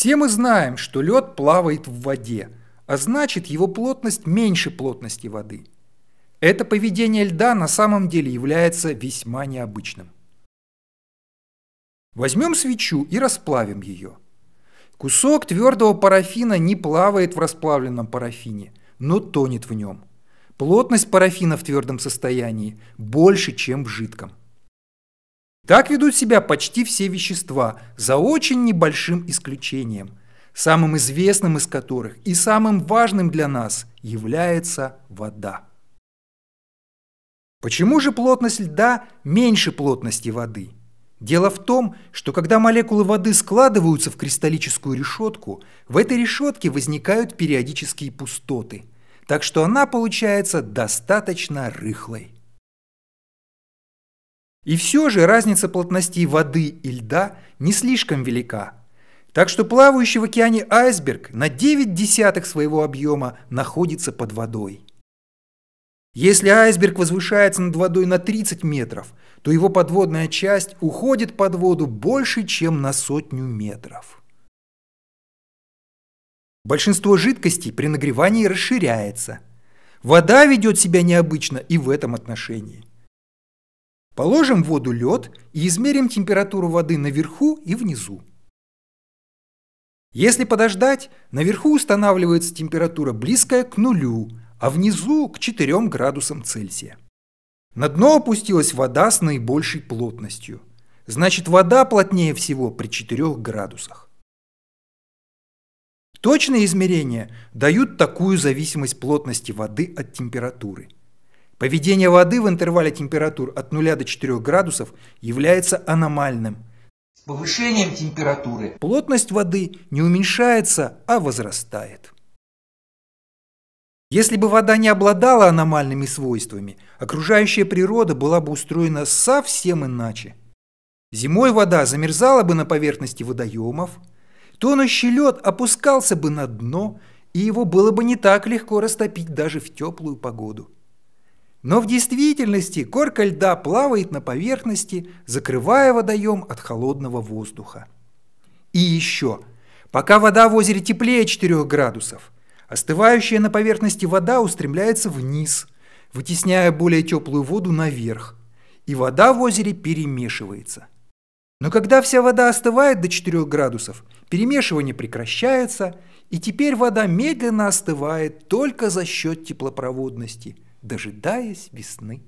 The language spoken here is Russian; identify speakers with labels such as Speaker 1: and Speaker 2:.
Speaker 1: Все мы знаем, что лед плавает в воде, а значит его плотность меньше плотности воды. Это поведение льда на самом деле является весьма необычным. Возьмем свечу и расплавим ее. Кусок твердого парафина не плавает в расплавленном парафине, но тонет в нем. Плотность парафина в твердом состоянии больше, чем в жидком. Так ведут себя почти все вещества, за очень небольшим исключением, самым известным из которых и самым важным для нас является вода. Почему же плотность льда меньше плотности воды? Дело в том, что когда молекулы воды складываются в кристаллическую решетку, в этой решетке возникают периодические пустоты, так что она получается достаточно рыхлой. И все же разница плотностей воды и льда не слишком велика. Так что плавающий в океане айсберг на 9 десятых своего объема находится под водой. Если айсберг возвышается над водой на 30 метров, то его подводная часть уходит под воду больше, чем на сотню метров. Большинство жидкостей при нагревании расширяется. Вода ведет себя необычно и в этом отношении. Положим в воду лед и измерим температуру воды наверху и внизу. Если подождать, наверху устанавливается температура близкая к нулю, а внизу к 4 градусам Цельсия. На дно опустилась вода с наибольшей плотностью. Значит, вода плотнее всего при 4 градусах. Точные измерения дают такую зависимость плотности воды от температуры – Поведение воды в интервале температур от 0 до 4 градусов является аномальным. С повышением температуры плотность воды не уменьшается, а возрастает. Если бы вода не обладала аномальными свойствами, окружающая природа была бы устроена совсем иначе. Зимой вода замерзала бы на поверхности водоемов, тонущий лед опускался бы на дно, и его было бы не так легко растопить даже в теплую погоду. Но в действительности корка льда плавает на поверхности, закрывая водоем от холодного воздуха. И еще. Пока вода в озере теплее 4 градусов, остывающая на поверхности вода устремляется вниз, вытесняя более теплую воду наверх, и вода в озере перемешивается. Но когда вся вода остывает до 4 градусов, перемешивание прекращается, и теперь вода медленно остывает только за счет теплопроводности – дожидаясь весны.